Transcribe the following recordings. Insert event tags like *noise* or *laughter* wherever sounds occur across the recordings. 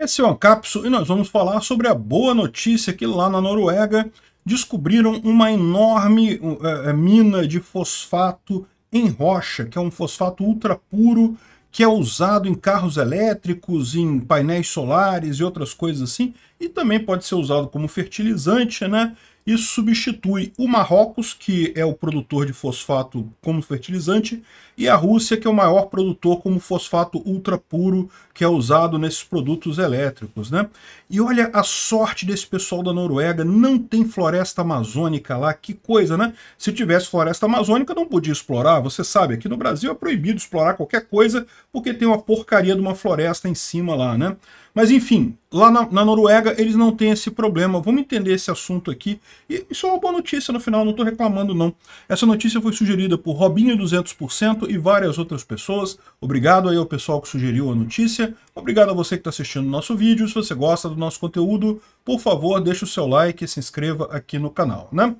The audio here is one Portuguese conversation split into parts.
Esse é o Ancapso e nós vamos falar sobre a boa notícia que lá na Noruega descobriram uma enorme uh, mina de fosfato em rocha, que é um fosfato ultra puro que é usado em carros elétricos, em painéis solares e outras coisas assim, e também pode ser usado como fertilizante, né? Isso substitui o Marrocos, que é o produtor de fosfato como fertilizante, e a Rússia, que é o maior produtor como fosfato ultra puro, que é usado nesses produtos elétricos. Né? E olha a sorte desse pessoal da Noruega, não tem floresta amazônica lá, que coisa, né? Se tivesse floresta amazônica, não podia explorar, você sabe, aqui no Brasil é proibido explorar qualquer coisa, porque tem uma porcaria de uma floresta em cima lá, né? Mas enfim, lá na, na, Noruega eles não têm esse problema. Vamos entender esse assunto aqui. E isso é uma boa notícia no final, não estou reclamando não. Essa notícia foi sugerida por Robinho 200% e várias outras pessoas. Obrigado aí ao pessoal que sugeriu a notícia. Obrigado a você que está assistindo o nosso vídeo. Se você gosta do nosso conteúdo, por favor, deixe o seu like e se inscreva aqui no canal, né?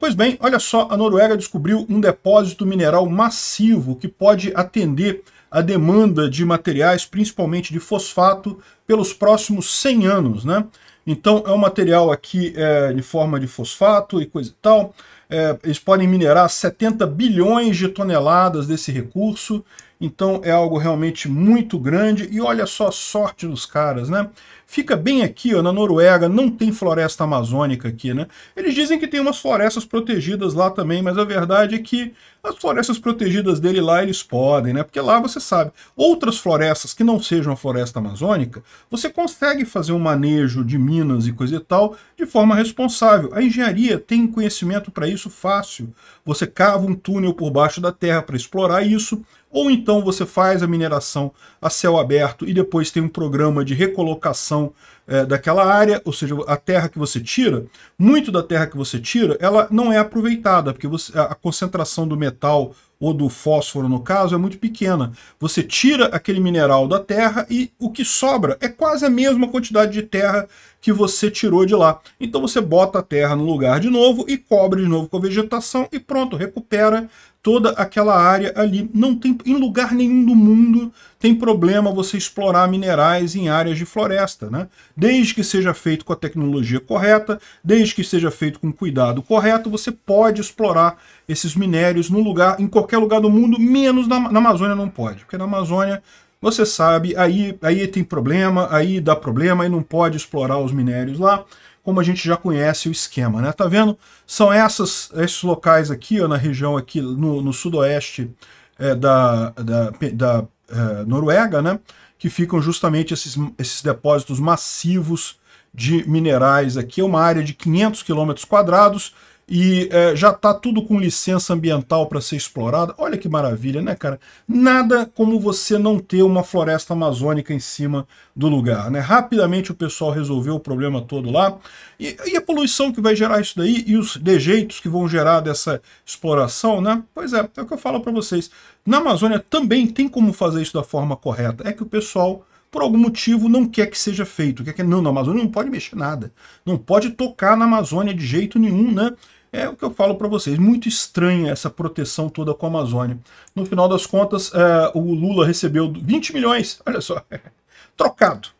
Pois bem, olha só, a Noruega descobriu um depósito mineral massivo que pode atender a demanda de materiais, principalmente de fosfato, pelos próximos 100 anos. Né? Então é um material aqui é, de forma de fosfato e coisa e tal. É, eles podem minerar 70 bilhões de toneladas desse recurso então é algo realmente muito grande e olha só a sorte dos caras, né? Fica bem aqui, ó, na Noruega, não tem floresta amazônica aqui, né? Eles dizem que tem umas florestas protegidas lá também, mas a verdade é que as florestas protegidas dele lá eles podem, né? Porque lá você sabe, outras florestas que não sejam a floresta amazônica, você consegue fazer um manejo de minas e coisa e tal de forma responsável. A engenharia tem conhecimento para isso fácil. Você cava um túnel por baixo da terra para explorar isso, ou então você faz a mineração a céu aberto e depois tem um programa de recolocação é, daquela área, ou seja, a terra que você tira, muito da terra que você tira, ela não é aproveitada, porque você, a concentração do metal ou do fósforo, no caso, é muito pequena. Você tira aquele mineral da terra e o que sobra é quase a mesma quantidade de terra que você tirou de lá. Então você bota a terra no lugar de novo e cobre de novo com a vegetação e pronto, recupera toda aquela área ali. Não tem, em lugar nenhum do mundo tem problema você explorar minerais em áreas de floresta, né? Desde que seja feito com a tecnologia correta, desde que seja feito com cuidado correto, você pode explorar esses minérios no lugar, em qualquer lugar do mundo, menos na, na Amazônia não pode, porque na Amazônia você sabe, aí, aí tem problema, aí dá problema, aí não pode explorar os minérios lá como a gente já conhece o esquema, né? Tá vendo? São essas, esses locais aqui, ó, na região aqui no, no sudoeste é, da, da, da é, Noruega, né? Que ficam justamente esses, esses depósitos massivos de minerais. Aqui é uma área de 500 quilômetros quadrados e é, já está tudo com licença ambiental para ser explorada. Olha que maravilha, né, cara? Nada como você não ter uma floresta amazônica em cima do lugar, né? Rapidamente o pessoal resolveu o problema todo lá. E, e a poluição que vai gerar isso daí e os dejeitos que vão gerar dessa exploração, né? Pois é, é o que eu falo para vocês. Na Amazônia também tem como fazer isso da forma correta. É que o pessoal por algum motivo não quer que seja feito, quer que não, na Amazônia não pode mexer nada, não pode tocar na Amazônia de jeito nenhum, né? É o que eu falo para vocês, muito estranha essa proteção toda com a Amazônia. No final das contas, é, o Lula recebeu 20 milhões, olha só, *laughs* trocado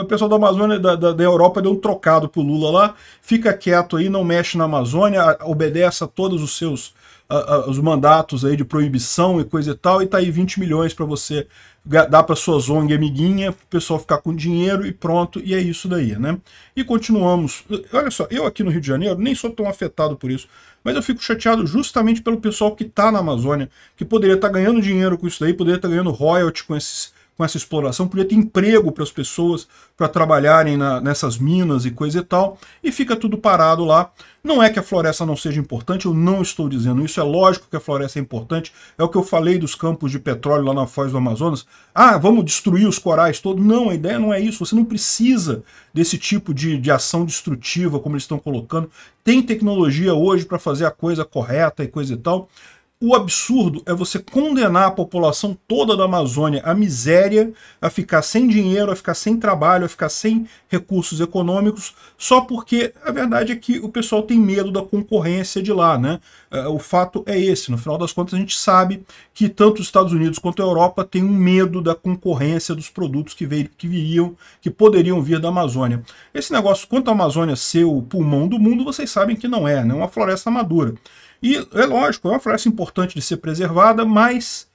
o pessoal da Amazônia, da, da, da Europa, deu um trocado pro Lula lá. Fica quieto aí, não mexe na Amazônia, obedeça a todos os seus a, a, os mandatos aí de proibição e coisa e tal, e tá aí 20 milhões para você dar para sua ONG amiguinha, o pessoal ficar com dinheiro e pronto, e é isso daí, né? E continuamos. Olha só, eu aqui no Rio de Janeiro nem sou tão afetado por isso, mas eu fico chateado justamente pelo pessoal que tá na Amazônia, que poderia estar tá ganhando dinheiro com isso daí, poderia estar tá ganhando royalty com esses com essa exploração, podia ter emprego para as pessoas para trabalharem na, nessas minas e coisa e tal, e fica tudo parado lá. Não é que a floresta não seja importante, eu não estou dizendo isso, é lógico que a floresta é importante, é o que eu falei dos campos de petróleo lá na Foz do Amazonas. Ah, vamos destruir os corais todos. Não, a ideia não é isso, você não precisa desse tipo de, de ação destrutiva como eles estão colocando. Tem tecnologia hoje para fazer a coisa correta e coisa e tal. O absurdo é você condenar a população toda da Amazônia à miséria, a ficar sem dinheiro, a ficar sem trabalho, a ficar sem recursos econômicos, só porque a verdade é que o pessoal tem medo da concorrência de lá. Né? É, o fato é esse, no final das contas a gente sabe que tanto os Estados Unidos quanto a Europa têm um medo da concorrência dos produtos que, veio, que viriam, que poderiam vir da Amazônia. Esse negócio quanto a Amazônia ser o pulmão do mundo, vocês sabem que não é, né? É uma floresta madura. E é lógico, é uma floresta importante de ser preservada, mas,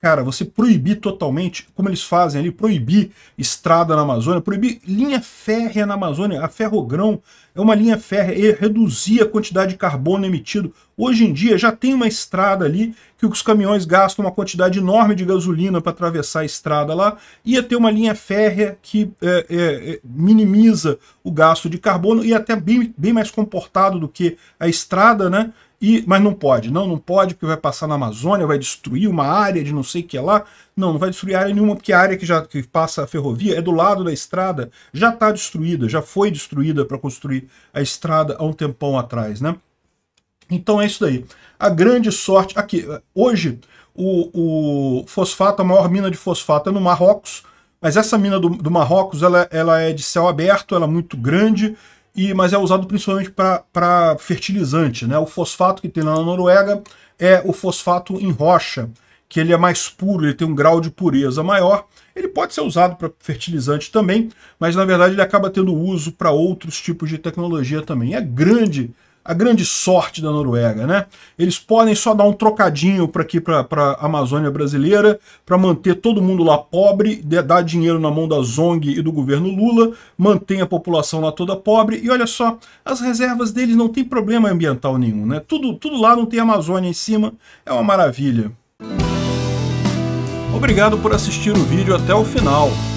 cara, você proibir totalmente, como eles fazem ali, proibir estrada na Amazônia, proibir linha férrea na Amazônia, a ferrogrão é uma linha férrea, e reduzir a quantidade de carbono emitido. Hoje em dia já tem uma estrada ali que os caminhões gastam uma quantidade enorme de gasolina para atravessar a estrada lá, ia ter uma linha férrea que é, é, é minimiza o gasto de carbono e é até bem, bem mais comportado do que a estrada, né? E, mas não pode, não, não pode, porque vai passar na Amazônia, vai destruir uma área de não sei o que lá. Não, não vai destruir área nenhuma, porque a área que já que passa a ferrovia é do lado da estrada, já está destruída, já foi destruída para construir a estrada há um tempão atrás, né? Então é isso daí. A grande sorte. Aqui, hoje, o, o fosfato, a maior mina de fosfato é no Marrocos, mas essa mina do, do Marrocos ela, ela é de céu aberto, ela é muito grande e, mas é usado principalmente para fertilizante. Né? O fosfato que tem na Noruega é o fosfato em rocha, que ele é mais puro, ele tem um grau de pureza maior. Ele pode ser usado para fertilizante também, mas na verdade ele acaba tendo uso para outros tipos de tecnologia também. É grande a grande sorte da Noruega, né? Eles podem só dar um trocadinho para aqui para a Amazônia brasileira, para manter todo mundo lá pobre, dar dinheiro na mão da Zong e do governo Lula, mantém a população lá toda pobre e olha só, as reservas deles não tem problema ambiental nenhum, né? Tudo tudo lá não tem Amazônia em cima, é uma maravilha. Obrigado por assistir o vídeo até o final.